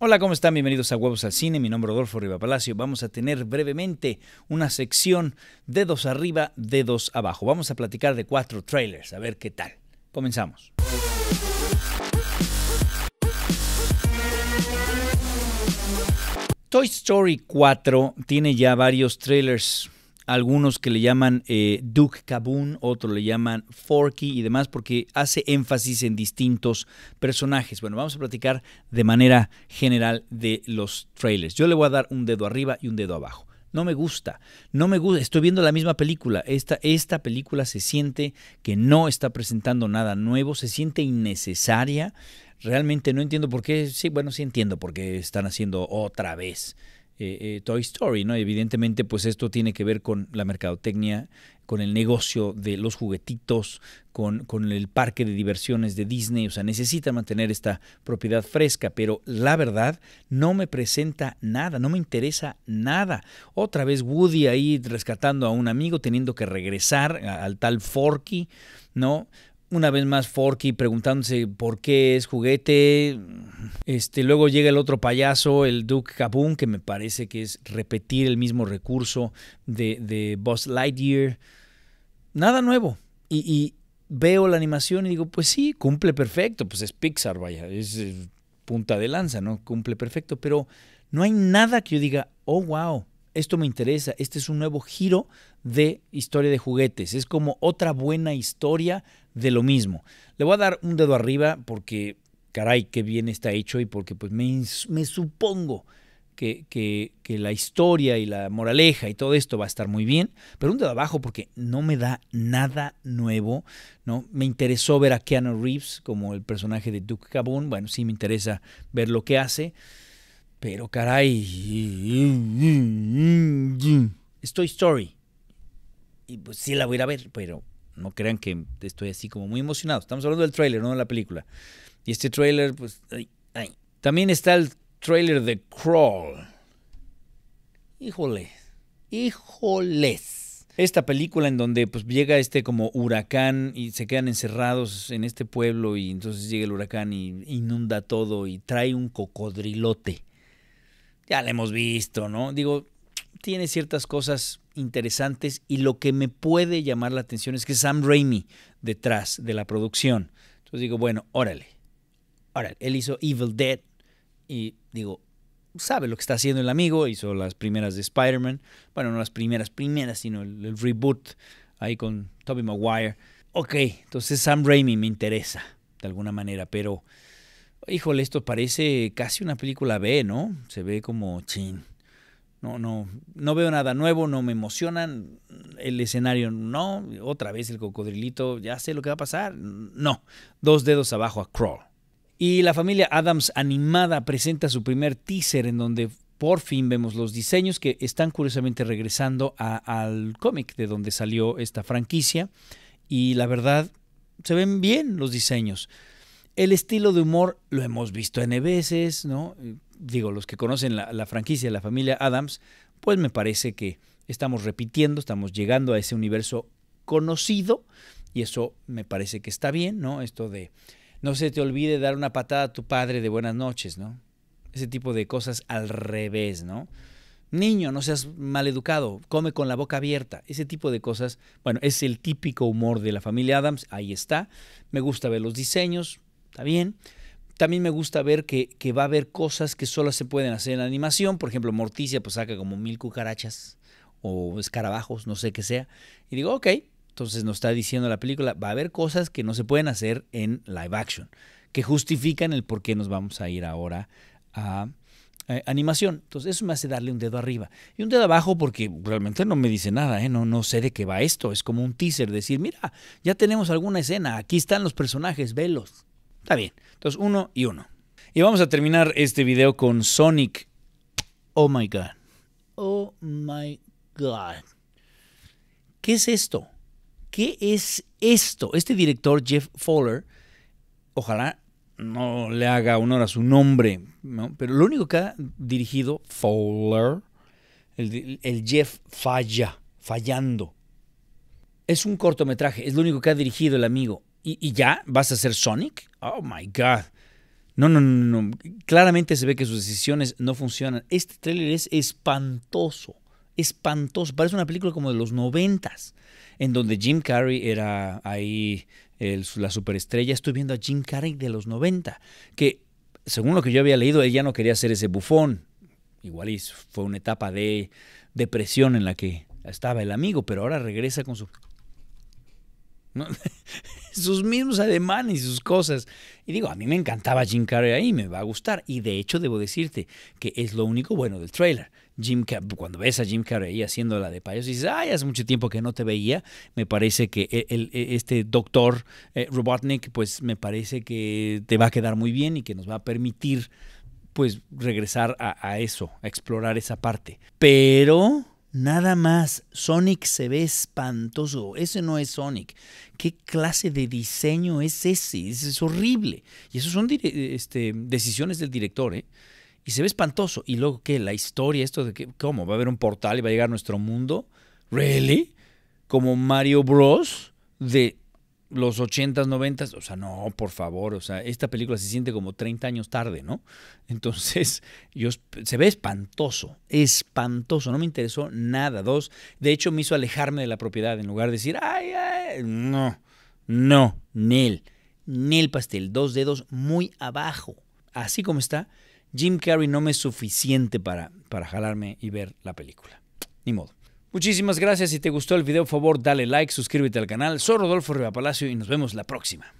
Hola, ¿cómo están? Bienvenidos a Huevos al Cine. Mi nombre es Rodolfo Riva Palacio. Vamos a tener brevemente una sección dedos arriba, dedos abajo. Vamos a platicar de cuatro trailers, a ver qué tal. Comenzamos. Toy Story 4 tiene ya varios trailers algunos que le llaman eh, Duke Caboon, otros le llaman Forky y demás, porque hace énfasis en distintos personajes. Bueno, vamos a platicar de manera general de los trailers. Yo le voy a dar un dedo arriba y un dedo abajo. No me gusta, no me gusta, estoy viendo la misma película. Esta, esta película se siente que no está presentando nada nuevo, se siente innecesaria. Realmente no entiendo por qué, sí, bueno, sí entiendo por qué están haciendo otra vez eh, eh, Toy Story, ¿no? Evidentemente, pues esto tiene que ver con la mercadotecnia, con el negocio de los juguetitos, con, con el parque de diversiones de Disney, o sea, necesita mantener esta propiedad fresca, pero la verdad no me presenta nada, no me interesa nada. Otra vez Woody ahí rescatando a un amigo, teniendo que regresar al tal Forky, ¿no? una vez más Forky preguntándose por qué es juguete. Este, luego llega el otro payaso, el Duke Kaboom, que me parece que es repetir el mismo recurso de, de Buzz Lightyear. Nada nuevo. Y, veo la animación y digo, pues sí, cumple perfecto. Pues es Pixar, vaya, es eh, punta de lanza, ¿no? Cumple perfecto. Pero no hay nada que yo diga, oh, wow, esto me interesa, este es un nuevo giro de historia de juguetes. Es como otra buena historia de lo mismo. Le voy a dar un dedo arriba porque, caray, qué bien está hecho y porque pues me, supongo que, la historia y la moraleja y todo esto va a estar muy bien, pero un dedo abajo porque no me da nada nuevo, ¿no? Me interesó ver a Keanu Reeves como el personaje de Duke Caboon bueno, sí me interesa ver lo que hace, pero caray, Estoy Story, y pues sí la voy a ver, pero no crean que estoy así como muy emocionado. Estamos hablando del tráiler, no de la película. Y este tráiler, pues... También está el trailer de Crawl. Híjole. Híjoles. Esta película en donde pues llega este como huracán y se quedan encerrados en este pueblo y entonces llega el huracán y inunda todo y trae un cocodrilote. Ya lo hemos visto, ¿no? Digo, tiene ciertas cosas interesantes y lo que me puede llamar la atención es que Sam Raimi detrás de la producción. Entonces digo, bueno, órale, órale, él hizo Evil Dead y digo, sabe lo que está haciendo el amigo, hizo las primeras de Spider-Man, bueno, no las primeras, primeras, sino el, reboot ahí con Tobey Maguire. Ok, entonces Sam Raimi me interesa de alguna manera, pero híjole, esto parece casi una película B, ¿no? Se ve como chin. No, no, no veo nada nuevo, no me emocionan. El escenario no, otra vez el cocodrilito, ya sé lo que va a pasar. No, dos dedos abajo a Crawl. Y la familia Adams animada presenta su primer teaser en donde por fin vemos los diseños que están curiosamente regresando al cómic de donde salió esta franquicia. Y la verdad, se ven bien los diseños. El estilo de humor lo hemos visto N veces, ¿no? Digo, los que conocen la, franquicia de la familia Adams, pues me parece que estamos repitiendo, estamos llegando a ese universo conocido y eso me parece que está bien, ¿no? Esto de no se te olvide dar una patada a tu padre de buenas noches, ¿no? Ese tipo de cosas al revés, ¿no? Niño, no seas maleducado, come con la boca abierta, ese tipo de cosas. Bueno, es el típico humor de la familia Adams, ahí está. Me gusta ver los diseños, bien. También me gusta ver que, va a haber cosas que solo se pueden hacer en animación. Por ejemplo, Morticia pues saca como mil cucarachas o escarabajos, no sé qué sea. Y digo, ok, entonces nos está diciendo la película, va a haber cosas que no se pueden hacer en live action, que justifican el por qué nos vamos a ir ahora a eh, animación. Entonces, eso me hace darle un dedo arriba y un dedo abajo porque realmente no me dice nada, ¿eh? no, no sé de qué va esto. Es como un teaser, decir, mira, ya tenemos alguna escena, aquí están los personajes, velos. Está bien. Entonces, uno y uno. Y vamos a terminar este video con Sonic. Oh my God. Oh my God. ¿Qué es esto? ¿Qué es esto? Este director, Jeff Fowler, ojalá no le haga honor a su nombre, pero lo único que ha dirigido Fowler, el Jeff falla, fallando. Es un cortometraje, es lo único que ha dirigido el amigo. ¿Y, ya vas a ser Sonic? Oh my God. No, no, no, no. Claramente se ve que sus decisiones no funcionan. Este tráiler es espantoso. Espantoso. Parece una película como de los noventas, en donde Jim Carrey era ahí la superestrella. Estoy viendo a Jim Carrey de los 90, que según lo que yo había leído, él ya no quería ser ese bufón. Igual fue una etapa de depresión en la que estaba el amigo, pero ahora regresa con su... No, sus mismos ademanes y sus cosas. Y digo, a mí me encantaba Jim Carrey ahí, me va a gustar. Y de hecho, debo decirte que es lo único bueno del trailer. Jim cuando ves a Jim Carrey haciendo la de payaso, dices, ay, hace mucho tiempo que no te veía. Me parece que e-, e-, este doctor eh, Robotnik, pues me parece que te va a quedar muy bien y que nos va a permitir, pues, regresar a, a eso, a explorar esa parte. Pero Nada más, Sonic se ve espantoso. Ese no es Sonic. ¿Qué clase de diseño es ese? es horrible. Y eso son eh, este, decisiones del director, ¿eh? Y se ve espantoso. Y luego, ¿qué? La historia, esto de que, ¿cómo? ¿Va a haber un portal y va a llegar a nuestro mundo? ¿Really? Como Mario Bros. de los 80s, 90 o sea, no, por favor, o sea, esta película se siente como 30 años tarde, ¿no? Entonces, yo, se ve espantoso, espantoso, no me interesó nada. Dos, de hecho, me hizo alejarme de la propiedad en lugar de decir, ay, ay, no, no, ni el pastel, dos dedos muy abajo, así como está. Jim Carrey no me es suficiente para, para jalarme y ver la película. Ni modo. Muchísimas gracias. Si te gustó el video, por favor, dale like, suscríbete al canal. Soy Rodolfo Riva Palacio y nos vemos la próxima.